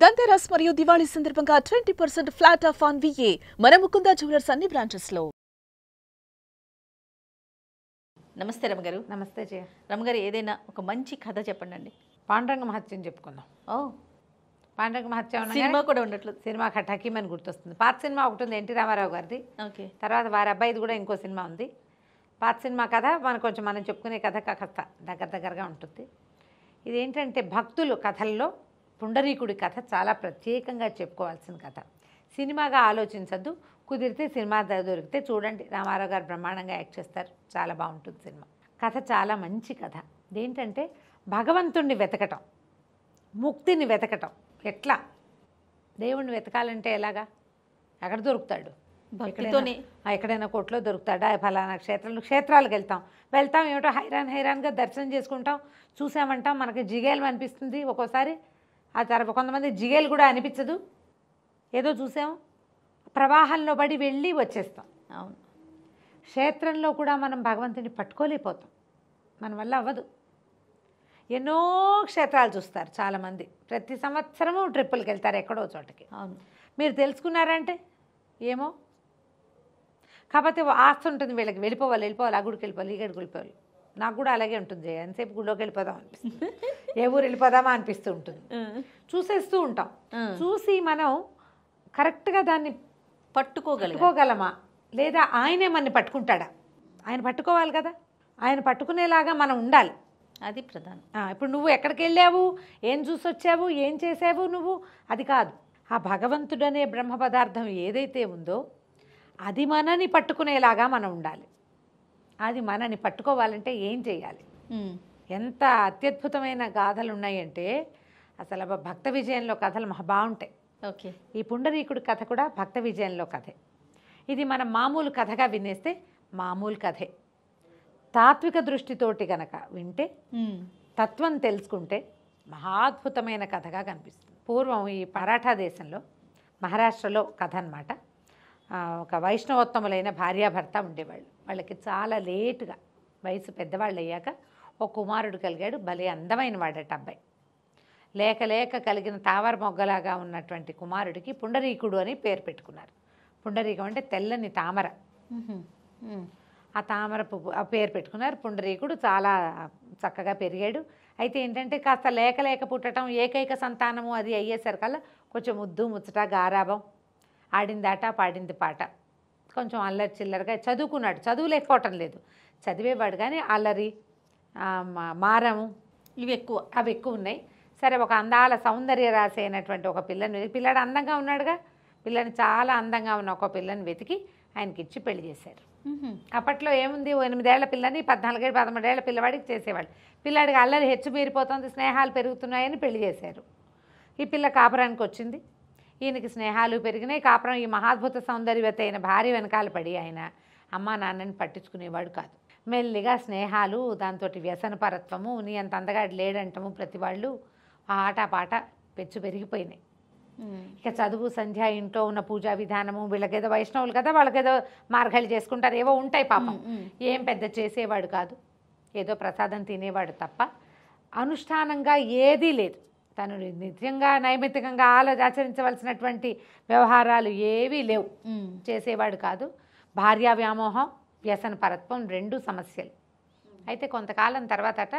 దంతెరస్ మరియు దివాళి సందర్భంగా twenty percent flat off on V A Mukunda jewellers అన్ని బ్రాంచెస్ లో నమస్తే రమగారు నమస్తే జయ రమగారు ఏదైనా ఒక మంచి కథ చెప్పండి అండి పాండరంగ మహత్యం చెప్పుకుందాం ఓ పాండరంగ మహత్యం సినిమా కూడా ఉండట్లు సినిమా హకీమ్ అని గుర్తొస్తుంది పాత సినిమా ఒకటి ఉంది ఎన్టీ రామారావు గారిది ఓకే తర్వాత వారి అబ్బాయిది కూడా ఇంకో సినిమా ఉంది పాత సినిమా కథ మనం కొంచెం మనం చెప్పుకునే కథ కథ దగ్గర దగ్గరగా ఉంటుంది ఇదేంటంటే భక్తులు కథల్లో పుండరీకుడి కథ చాలా ప్రత్యేకంగా చెప్పుకోవాల్సిన కథ సినిమాగా ఆలోచించద్దు కుదిరితే సినిమా దొరికితే చూడండి రామారావు గారు బ్రహ్మాండంగా యాక్ట్ చేస్తారు చాలా బాగుంటుంది సినిమా కథ చాలా మంచి కథ ఏంటంటే భగవంతుణ్ణి వెతకటం ముక్తిని వెతకటం ఎట్లా దేవుణ్ణి వెతకాలంటే ఎలాగా ఎక్కడ దొరుకుతాడు భక్తితోనే ఎక్కడైనా కోట్లో దొరుకుతాడా ఫలానా క్షేత్రంలో క్షేత్రాలకు వెళ్తాం వెళ్తాం ఏమిటో హైరాన్ హైరాన్గా దర్శనం చేసుకుంటాం చూసామంటాం మనకి జిగేలు అనిపిస్తుంది ఒక్కోసారి ఆ తర్వాత కొంతమంది జిగేలు కూడా అనిపించదు ఏదో చూసాం ప్రవాహంలో పడి వెళ్ళి వచ్చేస్తాం అవును క్షేత్రంలో కూడా మనం భగవంతుని పట్టుకోలేకపోతాం మన వల్ల అవ్వదు ఎన్నో క్షేత్రాలు చూస్తారు చాలామంది ప్రతి సంవత్సరము ట్రిప్పులకి వెళ్తారు ఎక్కడో చోటకి అవును మీరు తెలుసుకున్నారంటే ఏమో కాకపోతే ఆస్తు ఉంటుంది వీళ్ళకి వెళ్ళిపోవాలి వెళ్ళిపోవాలి ఆ గుడికి వెళ్ళిపోవాలి ఈ గడికి వెళ్ళిపోవాలి నాకు కూడా అలాగే ఉంటుంది ఎంతసేపు గుళ్ళోకి వెళ్ళిపోదాం అనిపిస్తుంది ఏ ఊరు వెళ్ళిపోదామా అనిపిస్తూ ఉంటుంది చూసేస్తూ ఉంటాం చూసి మనం కరెక్ట్గా దాన్ని పట్టుకోగలుకోగలమా లేదా ఆయనే మనని పట్టుకుంటాడా ఆయన పట్టుకోవాలి కదా ఆయన పట్టుకునేలాగా మనం ఉండాలి అది ప్రధానం ఇప్పుడు నువ్వు ఎక్కడికి వెళ్ళావు ఏం చూసొచ్చావు ఏం చేసావు నువ్వు అది కాదు ఆ భగవంతుడనే బ్రహ్మ పదార్థం ఏదైతే ఉందో అది మనని పట్టుకునేలాగా మనం ఉండాలి అది మనని పట్టుకోవాలంటే ఏం చేయాలి ఎంత అత్యద్భుతమైన గాథలు ఉన్నాయంటే అసలు భక్త విజయంలో కథలు మహా బాగుంటాయి ఓకే ఈ పుండరీకుడి కథ కూడా భక్త విజయంలో కథే ఇది మనం మామూలు కథగా వినేస్తే మామూలు కథే తాత్విక దృష్టితోటి గనక వింటే తత్వం తెలుసుకుంటే మహాద్భుతమైన కథగా కనిపిస్తుంది పూర్వం ఈ పరాఠా దేశంలో మహారాష్ట్రలో కథ అనమాట ఒక వైష్ణవోత్తములైన భార్యాభర్త ఉండేవాళ్ళు వాళ్ళకి చాలా లేటుగా వయసు పెద్దవాళ్ళు అయ్యాక ఒక కుమారుడు కలిగాడు భలే అందమైన వాడట అబ్బాయి లేక లేక కలిగిన తావర మొగ్గలాగా ఉన్నటువంటి కుమారుడికి పుండరీకుడు అని పేరు పెట్టుకున్నారు పుండరీకం అంటే తెల్లని తామర ఆ తామర పువ్వు ఆ పేరు పెట్టుకున్నారు పుండరీకుడు చాలా చక్కగా పెరిగాడు అయితే ఏంటంటే కాస్త లేక లేక పుట్టడం ఏకైక సంతానము అది అయ్యేసరికల్లా కొంచెం ముద్దు ముచ్చట గారాభం ఆడిందాట పాడింది పాట కొంచెం అల్లరి చిల్లరగా చదువుకున్నాడు చదువు లేకపోవటం లేదు చదివేవాడు కానీ అల్లరి మారము ఇవి ఎక్కువ అవి ఎక్కువ ఉన్నాయి సరే ఒక అందాల సౌందర్య రాశి అయినటువంటి ఒక పిల్లని పిల్లాడు అందంగా ఉన్నాడుగా పిల్లని చాలా అందంగా ఉన్న ఒక పిల్లని వెతికి ఆయనకి ఇచ్చి పెళ్లి చేశారు అప్పట్లో ఏముంది ఓ ఎనిమిదేళ్ల పిల్లని పద్నాలుగేళ్ళు పదమూడేళ్ల పిల్లవాడికి చేసేవాళ్ళు పిల్లాడికి అల్లరి హెచ్చు మీరిపోతుంది స్నేహాలు పెరుగుతున్నాయని పెళ్లి చేశారు ఈ పిల్ల కాపురానికి వచ్చింది ఈయనకి స్నేహాలు పెరిగినాయి కాపురం ఈ మహాద్భుత సౌందర్యవత అయిన భార్య వెనకాల పడి ఆయన అమ్మ నాన్నని పట్టించుకునేవాడు కాదు మెల్లిగా స్నేహాలు దాంతో వ్యసనపరత్వము నీ అంత అందగా లేడంటము ప్రతి వాళ్ళు ఆట పాట పెచ్చు పెరిగిపోయినాయి ఇక చదువు సంధ్య ఇంట్లో ఉన్న పూజా విధానము వీళ్ళకేదో వైష్ణవులు కదా వాళ్ళకేదో మార్గాలు చేసుకుంటారు ఏవో ఉంటాయి పాపం ఏం పెద్ద చేసేవాడు కాదు ఏదో ప్రసాదం తినేవాడు తప్ప అనుష్ఠానంగా ఏదీ లేదు తను నిత్యంగా నైమిత్తికంగా ఆలోచ ఆచరించవలసినటువంటి వ్యవహారాలు ఏవీ లేవు చేసేవాడు కాదు భార్యా వ్యామోహం వ్యసన పరత్వం రెండు సమస్యలు అయితే కొంతకాలం తర్వాతట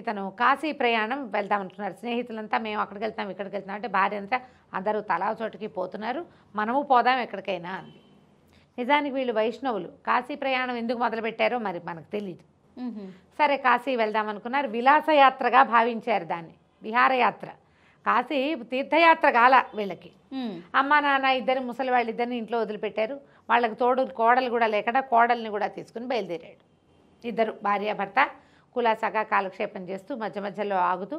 ఇతను కాశీ ప్రయాణం వెళ్దాం అంటున్నారు స్నేహితులంతా మేము అక్కడికి వెళ్తాం ఇక్కడికి వెళ్తాం అంటే భార్య అంతా అందరూ తలా చోటుకి పోతున్నారు మనము పోదాం ఎక్కడికైనా అంది నిజానికి వీళ్ళు వైష్ణవులు కాశీ ప్రయాణం ఎందుకు మొదలుపెట్టారో మరి మనకు తెలియదు సరే కాశీ వెళ్దాం అనుకున్నారు విలాసయాత్రగా భావించారు దాన్ని విహారయాత్ర కాశీ తీర్థయాత్ర కాల వీళ్ళకి అమ్మ నాన్న ఇద్దరు ముసలి వాళ్ళు ఇద్దరిని ఇంట్లో వదిలిపెట్టారు వాళ్ళకి తోడు కోడలు కూడా లేకుండా కోడల్ని కూడా తీసుకుని బయలుదేరాడు ఇద్దరు భార్యాభర్త కులాసాగా కాలక్షేపం చేస్తూ మధ్య మధ్యలో ఆగుతూ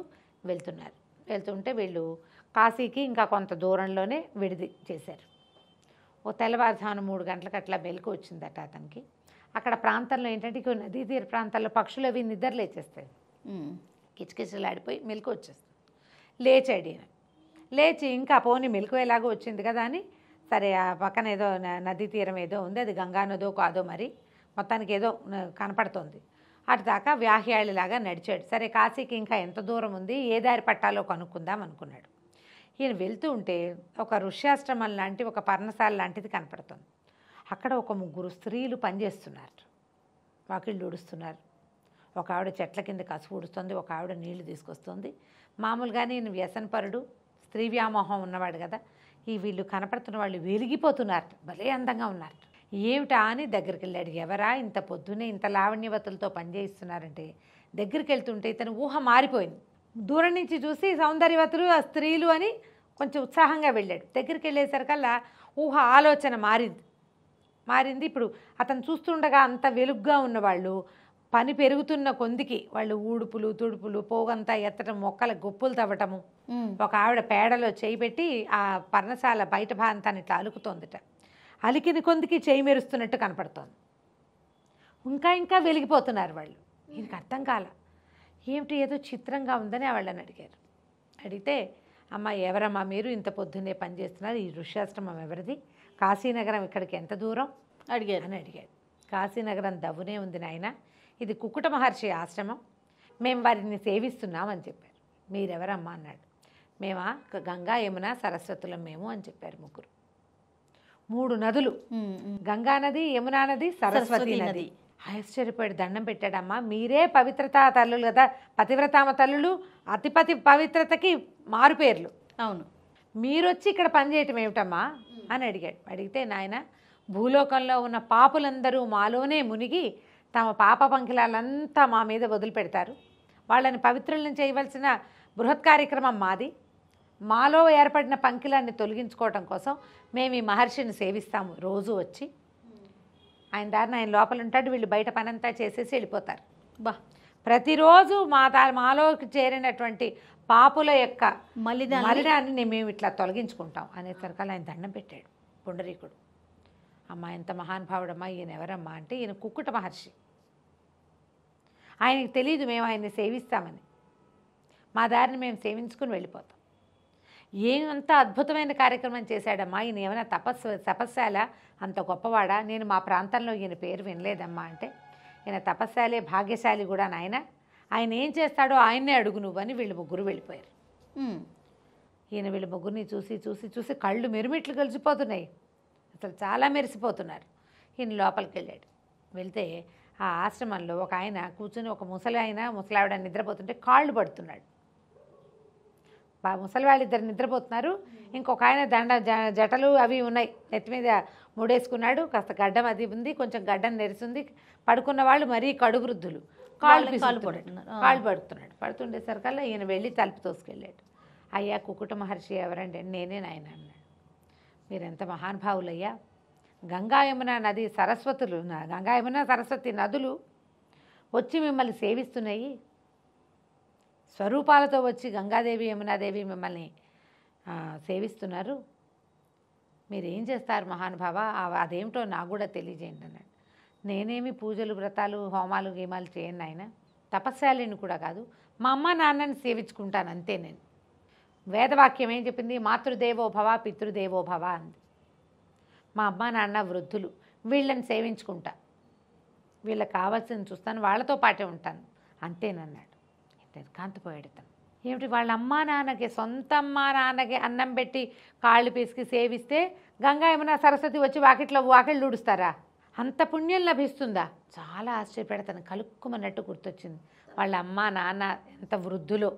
వెళ్తున్నారు వెళ్తుంటే వీళ్ళు కాశీకి ఇంకా కొంత దూరంలోనే విడిది చేశారు ఓ తెల్లవారుజాను మూడు గంటలకు అట్లా వెలుకు వచ్చిందట అతనికి అక్కడ ప్రాంతంలో ఏంటంటే నదీ తీర ప్రాంతాల్లో పక్షులు అవి వేసేస్తాయి కిచకిచలాడిపోయి మిల్క్ వచ్చేస్తుంది లేచాడు ఈయన లేచి ఇంకా పోని మిల్క్ ఎలాగో వచ్చింది కదా అని సరే ఆ పక్కన ఏదో నదీ తీరం ఏదో ఉంది అది గంగానదో కాదో మరి మొత్తానికి ఏదో కనపడుతుంది అటు దాకా వ్యాహ్యాళిలాగా నడిచాడు సరే కాశీకి ఇంకా ఎంత దూరం ఉంది ఏ దారి పట్టాలో కనుక్కుందాం అనుకున్నాడు ఈయన వెళ్తూ ఉంటే ఒక ఋష్యాశ్రమం లాంటి ఒక పర్ణశాల లాంటిది కనపడుతుంది అక్కడ ఒక ముగ్గురు స్త్రీలు పనిచేస్తున్నారు వాకిళ్ళు ఊడుస్తున్నారు ఒక ఆవిడ చెట్ల కింద కసు ఊడుస్తుంది ఒక ఆవిడ నీళ్లు తీసుకొస్తుంది మామూలుగా నేను వ్యసనపరుడు స్త్రీ వ్యామోహం ఉన్నవాడు కదా ఈ వీళ్ళు కనపడుతున్న వాళ్ళు వెలిగిపోతున్నారట భలే అందంగా ఉన్నారట ఏమిటా అని దగ్గరికి వెళ్ళాడు ఎవరా ఇంత పొద్దునే ఇంత లావణ్యవతులతో పనిచేయిస్తున్నారంటే దగ్గరికి వెళ్తుంటే ఇతను ఊహ మారిపోయింది దూరం నుంచి చూసి సౌందర్యవతులు ఆ స్త్రీలు అని కొంచెం ఉత్సాహంగా వెళ్ళాడు దగ్గరికి వెళ్ళేసరికల్లా ఊహ ఆలోచన మారింది మారింది ఇప్పుడు అతను చూస్తుండగా అంత వెలుగ్గా ఉన్నవాళ్ళు పని పెరుగుతున్న కొందికి వాళ్ళు ఊడుపులు తుడుపులు పోగంతా ఎత్తడం మొక్కల గుప్పులు తవ్వటము ఒక ఆవిడ పేడలో చేయి పెట్టి ఆ పర్ణశాల బయట భాంతాన్ని ఇట్లా అలుకుతోందిట అలికిన కొందికి చేయి మెరుస్తున్నట్టు కనపడుతోంది ఇంకా ఇంకా వెలిగిపోతున్నారు వాళ్ళు దీనికి అర్థం కాల ఏమిటి ఏదో చిత్రంగా ఉందని వాళ్ళని అడిగారు అడిగితే అమ్మ ఎవరమ్మా మీరు ఇంత పొద్దున్నే పనిచేస్తున్నారు ఈ ఋష్యాశ్రమం ఎవరిది కాశీనగరం ఇక్కడికి ఎంత దూరం అడిగారు అని అడిగారు కాశీనగరం దవ్వునే ఉంది నాయన ఇది కుకుట మహర్షి ఆశ్రమం మేము వారిని సేవిస్తున్నాం అని చెప్పారు మీరెవరమ్మా అన్నాడు మేమా గంగా యమున సరస్వతులం మేము అని చెప్పారు ముగ్గురు మూడు నదులు గంగా నది యమునా నది సరస్వతి నది ఆశ్చర్యపడి దండం పెట్టాడమ్మా మీరే పవిత్రత తల్లులు కదా పతివ్రతామ తల్లులు అతిపతి పవిత్రతకి మారుపేర్లు అవును మీరొచ్చి ఇక్కడ పనిచేయటం ఏమిటమ్మా అని అడిగాడు అడిగితే నాయన భూలోకంలో ఉన్న పాపులందరూ మాలోనే మునిగి తమ పాప పంకిలాలంతా మా మీద వదిలిపెడతారు వాళ్ళని పవిత్రులను చేయవలసిన బృహత్ కార్యక్రమం మాది మాలో ఏర్పడిన పంకిలాన్ని తొలగించుకోవటం కోసం మేము ఈ మహర్షిని సేవిస్తాము రోజు వచ్చి ఆయన దారిని ఆయన లోపల ఉంటాడు వీళ్ళు బయట పనంతా చేసేసి వెళ్ళిపోతారు బా ప్రతిరోజు మా తా మాలోకి చేరినటువంటి పాపుల యొక్క మలినాన్ని మేము ఇట్లా తొలగించుకుంటాం అనే తరకాలు ఆయన దండం పెట్టాడు పుండరీకుడు అమ్మ ఎంత మహానుభావుడమ్మా ఈయన ఎవరమ్మా అంటే ఈయన కుక్కుట మహర్షి ఆయనకి తెలియదు మేము ఆయన్ని సేవిస్తామని మా దారిని మేము సేవించుకుని వెళ్ళిపోతాం ఏమంత అద్భుతమైన కార్యక్రమం చేశాడమ్మా ఈయన ఏమైనా తపస్సు తపస్సాల అంత గొప్పవాడా నేను మా ప్రాంతంలో ఈయన పేరు వినలేదమ్మా అంటే ఈయన తపస్సాలే భాగ్యశాలి కూడా నాయన ఆయన ఏం చేస్తాడో ఆయన్నే అడుగు నువ్వని వీళ్ళు ముగ్గురు వెళ్ళిపోయారు ఈయన వీళ్ళ ముగ్గురిని చూసి చూసి చూసి కళ్ళు మెరుమిట్లు కలిసిపోతున్నాయి అసలు చాలా మెరిసిపోతున్నారు ఈయన లోపలికి వెళ్ళాడు వెళ్తే ఆ ఆశ్రమంలో ఒక ఆయన కూర్చుని ఒక ముసలి ఆయన ముసలావిడ నిద్రపోతుంటే కాళ్ళు పడుతున్నాడు ముసలి ఇద్దరు నిద్రపోతున్నారు ఇంకొక ఆయన దండ జటలు అవి ఉన్నాయి నెత్తి మీద ముడేసుకున్నాడు కాస్త గడ్డం అది ఉంది కొంచెం గడ్డం నెరిసింది పడుకున్న వాళ్ళు మరీ కడుగురుద్దులు కాళ్ళు కాళ్ళు పడుతున్నారు కాళ్ళు పడుతున్నాడు పడుతుండేసరికల్లా ఈయన వెళ్ళి తలుపు తోసుకెళ్ళాడు అయ్యా కుకుట మహర్షి ఎవరండి నేనే నాయన అన్నాడు మీరెంత మహానుభావులయ్యా గంగా యమున నది సరస్వతులు గంగా యమున సరస్వతి నదులు వచ్చి మిమ్మల్ని సేవిస్తున్నాయి స్వరూపాలతో వచ్చి గంగాదేవి యమునాదేవి మిమ్మల్ని సేవిస్తున్నారు మీరేం చేస్తారు మహానుభావ అదేమిటో నాకు కూడా తెలియజేయండి అన్నాడు నేనేమి పూజలు వ్రతాలు హోమాలు గేమాలు చేయను ఆయన తపస్శాలిని కూడా కాదు మా అమ్మ నాన్నని సేవించుకుంటాను అంతే నేను వేదవాక్యం ఏం చెప్పింది మాతృదేవో భవ పితృదేవో భవ అంది మా అమ్మ నాన్న వృద్ధులు వీళ్ళని సేవించుకుంటా వీళ్ళకి కావాల్సింది చూస్తాను వాళ్ళతో పాటే ఉంటాను అంతేనన్నాడు కాంతిపోయాడు తను ఏమిటి వాళ్ళ అమ్మా నాన్నకి సొంత అమ్మ నాన్నకి అన్నం పెట్టి కాళ్ళు పీసుకి సేవిస్తే గంగా ఏమైనా సరస్వతి వచ్చి వాకిట్లో వాకిళ్ళు ఊడుస్తారా అంత పుణ్యం లభిస్తుందా చాలా ఆశ్చర్యపడతాను కలుక్కుమన్నట్టు గుర్తొచ్చింది వాళ్ళ అమ్మ నాన్న ఎంత వృద్ధులో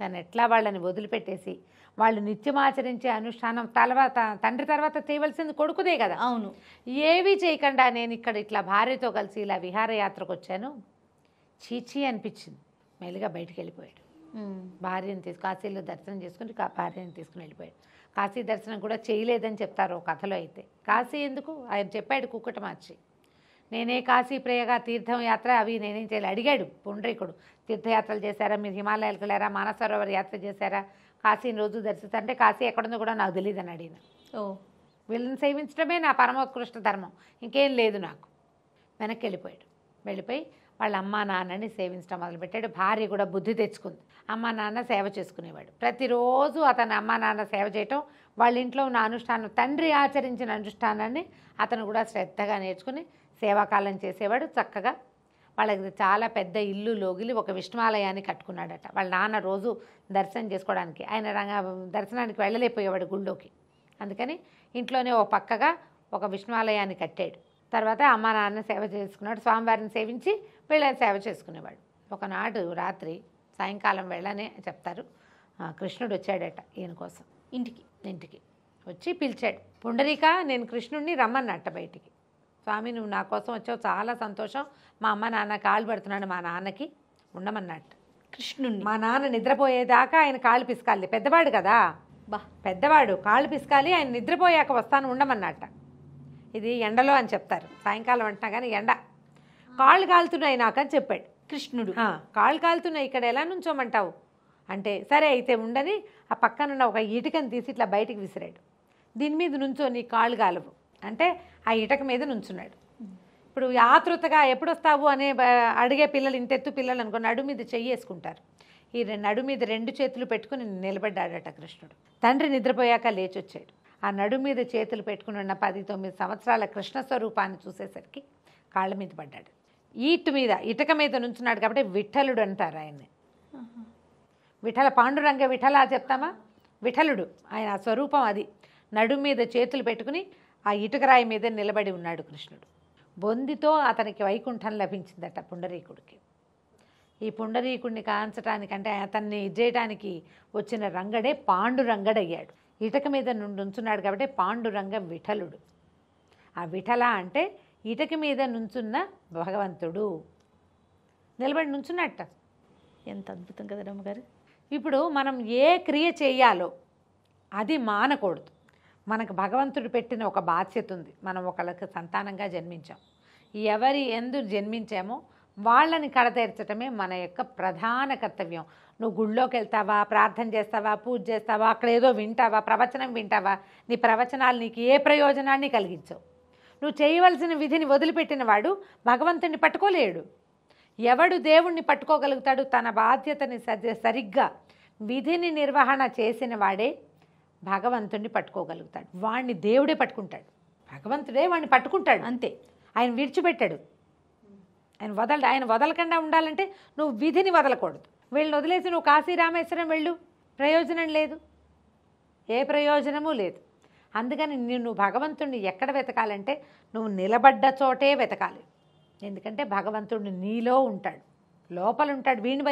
తను ఎట్లా వాళ్ళని వదిలిపెట్టేసి వాళ్ళు నిత్యం ఆచరించే అనుష్ఠానం తర్వాత తండ్రి తర్వాత చేయవలసింది కొడుకుదే కదా అవును ఏవి చేయకుండా నేను ఇక్కడ ఇట్లా భార్యతో కలిసి ఇలా విహారయాత్రకు వచ్చాను చీచీ అనిపించింది మెల్లిగా బయటికి వెళ్ళిపోయాడు భార్యను తీసుకు కాశీలో దర్శనం చేసుకుని భార్యను తీసుకుని వెళ్ళిపోయాడు కాశీ దర్శనం కూడా చేయలేదని చెప్తారు కథలో అయితే కాశీ ఎందుకు ఆయన చెప్పాడు కుక్కట మార్చి నేనే కాశీ ప్రియగా తీర్థం యాత్ర అవి నేనేం చేయాలి అడిగాడు పుండ్రీకుడు తీర్థయాత్రలు చేశారా మీరు హిమాలయాలకు వెళ్ళారా మానసరోవర్ యాత్ర చేశారా కాశీని రోజు అంటే కాశీ ఎక్కడుందో కూడా నాకు తెలియదు అని అడిగిన ఓ వీళ్ళని సేవించడమే నా పరమోత్కృష్ట ధర్మం ఇంకేం లేదు నాకు వెనక్కి వెళ్ళిపోయాడు వెళ్ళిపోయి వాళ్ళ అమ్మా నాన్నని సేవించడం మొదలుపెట్టాడు భార్య కూడా బుద్ధి తెచ్చుకుంది అమ్మా నాన్న సేవ చేసుకునేవాడు ప్రతిరోజు అతను అమ్మా నాన్న సేవ చేయటం వాళ్ళ ఇంట్లో ఉన్న అనుష్ఠానం తండ్రి ఆచరించిన అనుష్ఠానాన్ని అతను కూడా శ్రద్ధగా నేర్చుకుని సేవాకాలం చేసేవాడు చక్కగా వాళ్ళకి చాలా పెద్ద ఇల్లు లోగిలి ఒక విష్ణువాలయాన్ని కట్టుకున్నాడట వాళ్ళ నాన్న రోజు దర్శనం చేసుకోవడానికి ఆయన రంగ దర్శనానికి వెళ్ళలేకపోయేవాడు గుళ్ళోకి అందుకని ఇంట్లోనే ఒక పక్కగా ఒక విష్ణువాలయాన్ని కట్టాడు తర్వాత అమ్మా నాన్న సేవ చేసుకున్నాడు స్వామివారిని సేవించి వీళ్ళ సేవ చేసుకునేవాడు ఒకనాడు రాత్రి సాయంకాలం వెళ్ళనే చెప్తారు కృష్ణుడు వచ్చాడట ఈయన కోసం ఇంటికి ఇంటికి వచ్చి పిలిచాడు పుండరీక నేను కృష్ణుడిని రమ్మన్నట్ట బయటికి స్వామి నువ్వు నా కోసం వచ్చావు చాలా సంతోషం మా అమ్మ నాన్న కాలు పెడుతున్నాడు మా నాన్నకి ఉండమన్నట్టు కృష్ణుడిని మా నాన్న నిద్రపోయేదాకా ఆయన కాలు పిసకాలి పెద్దవాడు కదా బా పెద్దవాడు కాళ్ళు పిసకాలి ఆయన నిద్రపోయాక వస్తాను ఉండమన్నట్ట ఇది ఎండలో అని చెప్తారు సాయంకాలం అంటున్నా కానీ ఎండ కాళ్ళు కాలుతున్నాయి అని చెప్పాడు కృష్ణుడు కాళ్ళు కాలుతున్నాయి ఇక్కడ ఎలా నుంచోమంటావు అంటే సరే అయితే ఉండని ఆ పక్కనున్న ఒక ఇటుకని తీసి ఇట్లా బయటికి విసిరాడు దీని మీద నుంచో నీ కాళ్ళు కాలవు అంటే ఆ ఇటక మీద నుంచున్నాడు ఇప్పుడు ఆతృతగా ఎప్పుడొస్తావు అనే అడిగే పిల్లలు ఇంటెత్తు పిల్లలు అనుకుని నడు మీద చెయ్యి వేసుకుంటారు ఈ నడు మీద రెండు చేతులు పెట్టుకుని నిలబడ్డాడట కృష్ణుడు తండ్రి నిద్రపోయాక లేచి వచ్చాడు ఆ నడు మీద చేతులు పెట్టుకుని ఉన్న పది తొమ్మిది సంవత్సరాల కృష్ణ స్వరూపాన్ని చూసేసరికి కాళ్ళ మీద పడ్డాడు ఈట్ మీద ఇటక మీద నుంచున్నాడు కాబట్టి విఠలుడు అంటారు ఆయన్ని విఠల పాండురంగ విఠల చెప్తామా విఠలుడు ఆయన స్వరూపం అది నడుము మీద చేతులు పెట్టుకుని ఆ ఇటుకరాయి మీద నిలబడి ఉన్నాడు కృష్ణుడు బొందితో అతనికి వైకుంఠం లభించిందట పుండరీకుడికి ఈ పుండరీకుడిని కాంచటానికంటే అతన్ని చేయటానికి వచ్చిన రంగడే పాండురంగడయ్యాడు ఇటక మీద నుండి ఉంచున్నాడు కాబట్టి పాండురంగ విఠలుడు ఆ విఠల అంటే ఇటకి మీద నుంచున్న భగవంతుడు నిలబడి నుంచున్నట్ట ఎంత అద్భుతం కదా రమ్మగారు ఇప్పుడు మనం ఏ క్రియ చేయాలో అది మానకూడదు మనకు భగవంతుడు పెట్టిన ఒక బాధ్యత ఉంది మనం ఒకళ్ళకి సంతానంగా జన్మించాం ఎవరి ఎందు జన్మించామో వాళ్ళని కడతీర్చటమే మన యొక్క ప్రధాన కర్తవ్యం నువ్వు గుళ్ళోకి వెళ్తావా ప్రార్థన చేస్తావా పూజ చేస్తావా అక్కడ ఏదో వింటావా ప్రవచనం వింటావా నీ ప్రవచనాలు నీకు ఏ ప్రయోజనాన్ని కలిగించవు నువ్వు చేయవలసిన విధిని వదిలిపెట్టినవాడు భగవంతుని పట్టుకోలేడు ఎవడు దేవుణ్ణి పట్టుకోగలుగుతాడు తన బాధ్యతని సరిగ్గా విధిని నిర్వహణ చేసిన వాడే భగవంతుణ్ణి పట్టుకోగలుగుతాడు వాణ్ణి దేవుడే పట్టుకుంటాడు భగవంతుడే వాడిని పట్టుకుంటాడు అంతే ఆయన విడిచిపెట్టాడు ఆయన వదల ఆయన వదలకుండా ఉండాలంటే నువ్వు విధిని వదలకూడదు వీళ్ళని వదిలేసి నువ్వు కాశీరామేశ్వరం వెళ్ళు ప్రయోజనం లేదు ఏ ప్రయోజనమూ లేదు అందుకని నిన్ను భగవంతుడిని ఎక్కడ వెతకాలంటే నువ్వు నిలబడ్డ చోటే వెతకాలి ఎందుకంటే భగవంతుడిని నీలో ఉంటాడు లోపల ఉంటాడు వీణి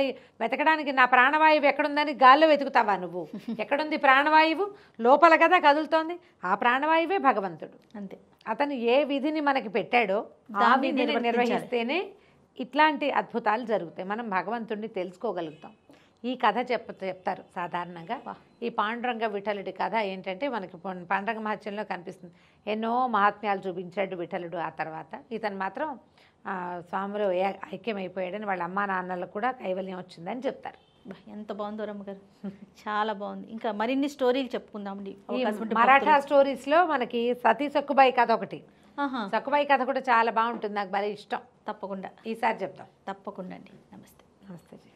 వెతకడానికి నా ప్రాణవాయువు ఎక్కడుందని గాల్లో వెతుకుతావా నువ్వు ఎక్కడుంది ప్రాణవాయువు లోపల కదా కదులుతోంది ఆ ప్రాణవాయువే భగవంతుడు అంతే అతను ఏ విధిని మనకి పెట్టాడో ఆ విధిని నిర్వహిస్తేనే ఇట్లాంటి అద్భుతాలు జరుగుతాయి మనం భగవంతుడిని తెలుసుకోగలుగుతాం ఈ కథ చెప్ చెప్తారు సాధారణంగా ఈ పాండురంగ విఠలుడి కథ ఏంటంటే మనకి పాండురంగ మహత్యంలో కనిపిస్తుంది ఎన్నో మహాత్మ్యాలు చూపించాడు విఠలుడు ఆ తర్వాత ఇతను మాత్రం స్వామిలో ఐక్యమైపోయాడని వాళ్ళ అమ్మా నాన్నలకు కూడా కైవల్యం వచ్చిందని చెప్తారు ఎంత బాగుందో రమ్మగారు చాలా బాగుంది ఇంకా మరిన్ని స్టోరీలు చెప్పుకుందామండి మరాఠా స్టోరీస్లో మనకి సతీ సక్కుబాయి కథ ఒకటి సక్కుబాయి కథ కూడా చాలా బాగుంటుంది నాకు భలే ఇష్టం తప్పకుండా ఈసారి చెప్తాం తప్పకుండా అండి నమస్తే నమస్తే